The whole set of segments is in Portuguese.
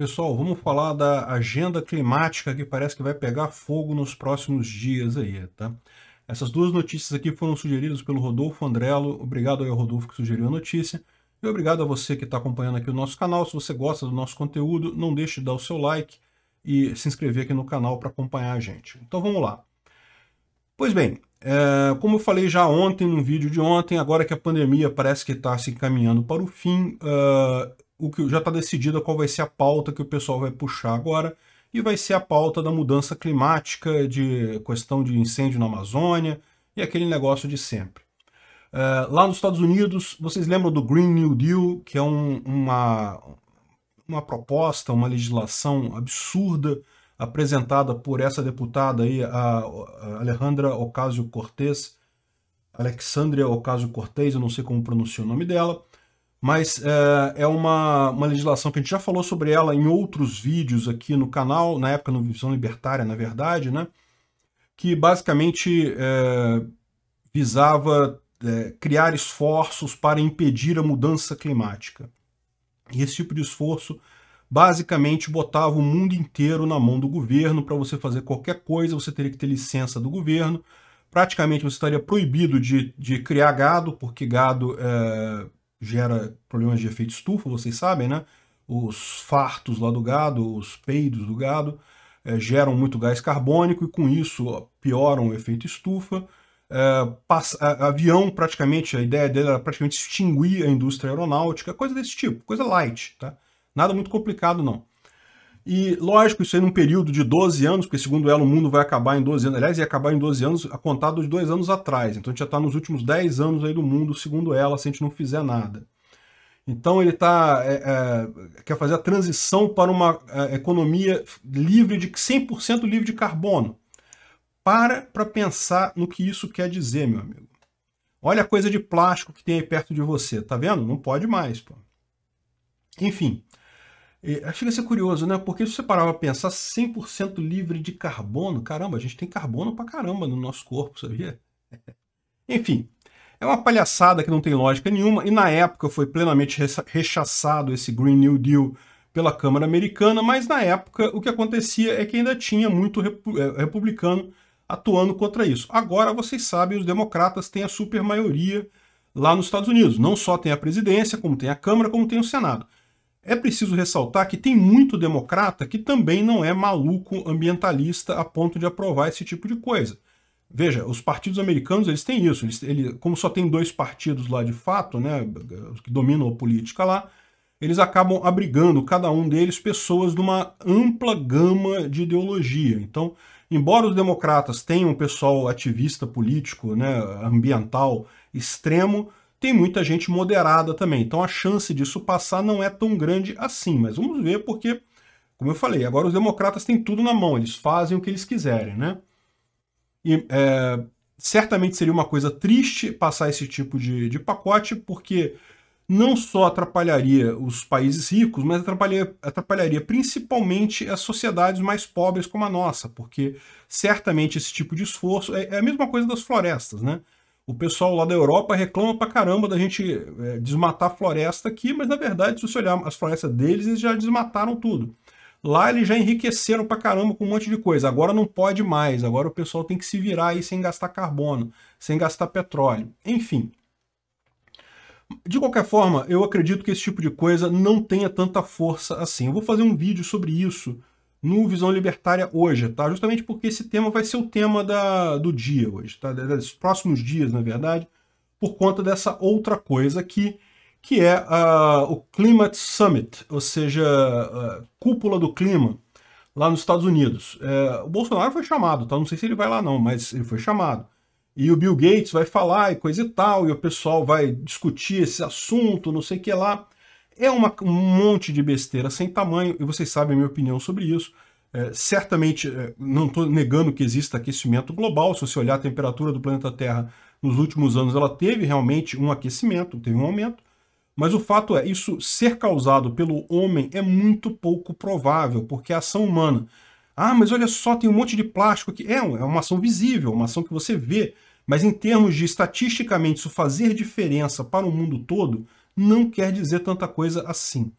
Pessoal, vamos falar da agenda climática que parece que vai pegar fogo nos próximos dias aí, tá? Essas duas notícias aqui foram sugeridas pelo Rodolfo Andrello. Obrigado ao Rodolfo que sugeriu a notícia. E obrigado a você que está acompanhando aqui o nosso canal. Se você gosta do nosso conteúdo, não deixe de dar o seu like e se inscrever aqui no canal para acompanhar a gente. Então vamos lá. Pois bem, é, como eu falei já ontem, no vídeo de ontem, agora que a pandemia parece que está se encaminhando para o fim, uh, o que já está decidida é qual vai ser a pauta que o pessoal vai puxar agora e vai ser a pauta da mudança climática, de questão de incêndio na Amazônia e aquele negócio de sempre. É, lá nos Estados Unidos, vocês lembram do Green New Deal, que é um, uma, uma proposta, uma legislação absurda apresentada por essa deputada aí, a Alejandra Ocasio-Cortez, Alexandria Ocasio-Cortez, eu não sei como pronuncia o nome dela, mas é, é, uma, uma legislação que a gente já falou sobre ela em outros vídeos aqui no canal, na época no Visão Libertária, na verdade, né? que basicamente é, visava é, criar esforços para impedir a mudança climática. E esse tipo de esforço basicamente botava o mundo inteiro na mão do governo. Para você fazer qualquer coisa, você teria que ter licença do governo. Praticamente você estaria proibido de, de criar gado, porque gado é, gera problemas de efeito estufa, vocês sabem, né? Os fartos lá do gado, os peidos do gado, é, geram muito gás carbônico e com isso ó, pioram o efeito estufa. É, passa, a, avião, praticamente, a ideia dele era praticamente extinguir a indústria aeronáutica, coisa desse tipo, coisa light, tá? Nada muito complicado, não. E, lógico, isso aí num período de 12 anos, porque segundo ela o mundo vai acabar em 12 anos, aliás, ia acabar em 12 anos, a contar dos dois anos atrás. Então a gente já está nos últimos 10 anos aí do mundo, segundo ela, se a gente não fizer nada. Então ele tá, é, é, quer fazer a transição para uma é, economia livre de 100% livre de carbono. Para para pensar no que isso quer dizer, meu amigo. Olha a coisa de plástico que tem aí perto de você, tá vendo? Não pode mais, pô. Enfim, é, chega a ser curioso, né? Porque se você parar para pensar 100% livre de carbono, caramba, a gente tem carbono pra caramba no nosso corpo, sabia? Enfim, é uma palhaçada que não tem lógica nenhuma e na época foi plenamente rechaçado esse Green New Deal pela Câmara Americana, mas na época o que acontecia é que ainda tinha muito é, republicano atuando contra isso. Agora, vocês sabem, os democratas têm a maioria lá nos Estados Unidos. Não só tem a presidência, como tem a Câmara, como tem o Senado. É preciso ressaltar que tem muito democrata que também não é maluco ambientalista a ponto de aprovar esse tipo de coisa. Veja, os partidos americanos eles têm isso. Eles, ele, como só tem dois partidos lá de fato, né, que dominam a política lá, eles acabam abrigando, cada um deles, pessoas de uma ampla gama de ideologia. Então, embora os democratas tenham um pessoal ativista político, né, ambiental extremo, tem muita gente moderada também. Então a chance disso passar não é tão grande assim. Mas vamos ver, porque, como eu falei, agora os democratas têm tudo na mão, eles fazem o que eles quiserem, né? E é, certamente seria uma coisa triste passar esse tipo de, de pacote, porque não só atrapalharia os países ricos, mas atrapalharia, atrapalharia principalmente as sociedades mais pobres como a nossa, porque certamente esse tipo de esforço é, é a mesma coisa das florestas, né? O pessoal lá da Europa reclama pra caramba da gente é, desmatar a floresta aqui, mas na verdade, se você olhar as florestas deles, eles já desmataram tudo. Lá eles já enriqueceram pra caramba com um monte de coisa. Agora não pode mais. Agora o pessoal tem que se virar aí sem gastar carbono, sem gastar petróleo. Enfim. De qualquer forma, eu acredito que esse tipo de coisa não tenha tanta força assim. Eu vou fazer um vídeo sobre isso no Visão Libertária hoje, tá? Justamente porque esse tema vai ser o tema da, do dia hoje, tá? Dos próximos dias, na verdade, por conta dessa outra coisa aqui, que é uh, o Climate Summit, ou seja, uh, cúpula do clima, lá nos Estados Unidos. É, o Bolsonaro foi chamado, tá? Não sei se ele vai lá não, mas ele foi chamado. E o Bill Gates vai falar e coisa e tal, e o pessoal vai discutir esse assunto, não sei o que lá. É uma, um monte de besteira sem tamanho, e vocês sabem a minha opinião sobre isso. É, certamente, é, não estou negando que exista aquecimento global, se você olhar a temperatura do planeta Terra nos últimos anos, ela teve realmente um aquecimento, teve um aumento, mas o fato é, isso ser causado pelo homem é muito pouco provável, porque a ação humana. Ah, mas olha só, tem um monte de plástico aqui. É, é uma ação visível, uma ação que você vê, mas em termos de estatisticamente isso fazer diferença para o mundo todo, não quer dizer tanta coisa assim.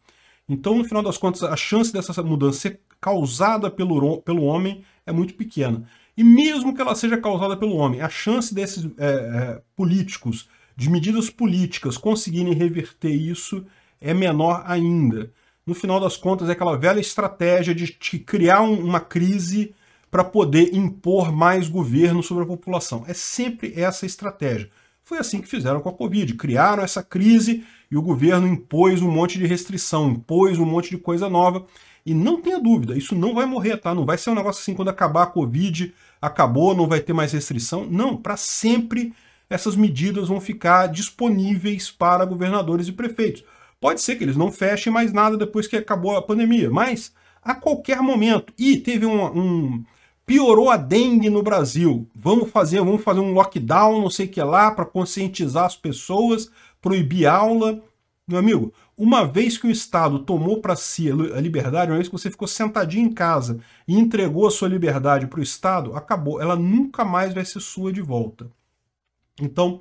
Então, no final das contas, a chance dessa mudança ser causada pelo, pelo homem é muito pequena. E mesmo que ela seja causada pelo homem, a chance desses é, é, políticos, de medidas políticas, conseguirem reverter isso é menor ainda. No final das contas, é aquela velha estratégia de, criar um, uma crise para poder impor mais governo sobre a população. É sempre essa estratégia. Foi assim que fizeram com a Covid. Criaram essa crise e o governo impôs um monte de restrição, impôs um monte de coisa nova. E não tenha dúvida, isso não vai morrer, tá? Não vai ser um negócio assim, quando acabar a Covid, acabou, não vai ter mais restrição. Não, para sempre essas medidas vão ficar disponíveis para governadores e prefeitos. Pode ser que eles não fechem mais nada depois que acabou a pandemia, mas a qualquer momento. E teve um, um piorou a dengue no Brasil. Vamos fazer, vamos fazer um lockdown, não sei o que lá, para conscientizar as pessoas, proibir aula. Meu amigo, uma vez que o Estado tomou para si a liberdade, uma vez que você ficou sentadinho em casa e entregou a sua liberdade para o Estado, acabou. Ela nunca mais vai ser sua de volta. Então,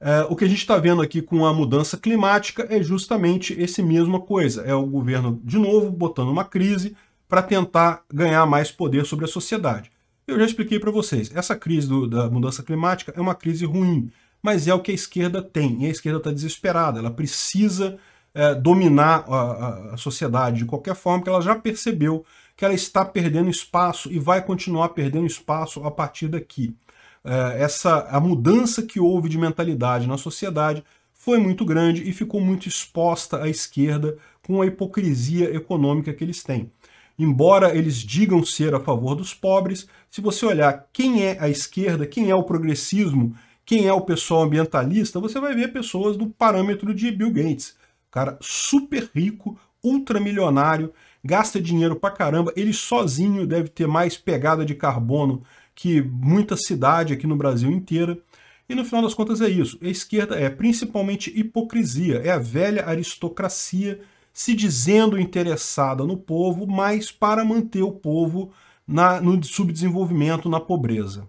é, o que a gente está vendo aqui com a mudança climática é justamente esse mesma coisa. É o governo, de novo, botando uma crise, para tentar ganhar mais poder sobre a sociedade. Eu já expliquei para vocês, essa crise do, da mudança climática é uma crise ruim, mas é o que a esquerda tem, e a esquerda está desesperada, ela precisa é, dominar a, a sociedade de qualquer forma, porque ela já percebeu que ela está perdendo espaço e vai continuar perdendo espaço a partir daqui. É, essa, a mudança que houve de mentalidade na sociedade foi muito grande e ficou muito exposta à esquerda com a hipocrisia econômica que eles têm. Embora eles digam ser a favor dos pobres, se você olhar quem é a esquerda, quem é o progressismo, quem é o pessoal ambientalista, você vai ver pessoas do parâmetro de Bill Gates. Cara super rico, ultramilionário, gasta dinheiro pra caramba, ele sozinho deve ter mais pegada de carbono que muita cidade aqui no Brasil inteira. E no final das contas é isso. A esquerda é principalmente hipocrisia, é a velha aristocracia se dizendo interessada no povo, mas para manter o povo na, no subdesenvolvimento, na pobreza.